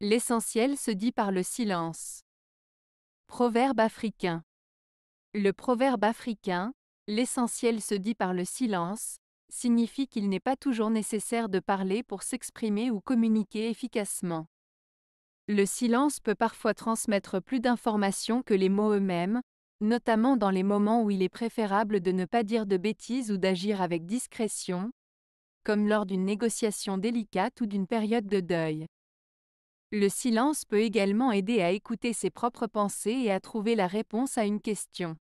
L'essentiel se dit par le silence. Proverbe africain. Le proverbe africain, l'essentiel se dit par le silence, signifie qu'il n'est pas toujours nécessaire de parler pour s'exprimer ou communiquer efficacement. Le silence peut parfois transmettre plus d'informations que les mots eux-mêmes, notamment dans les moments où il est préférable de ne pas dire de bêtises ou d'agir avec discrétion, comme lors d'une négociation délicate ou d'une période de deuil. Le silence peut également aider à écouter ses propres pensées et à trouver la réponse à une question.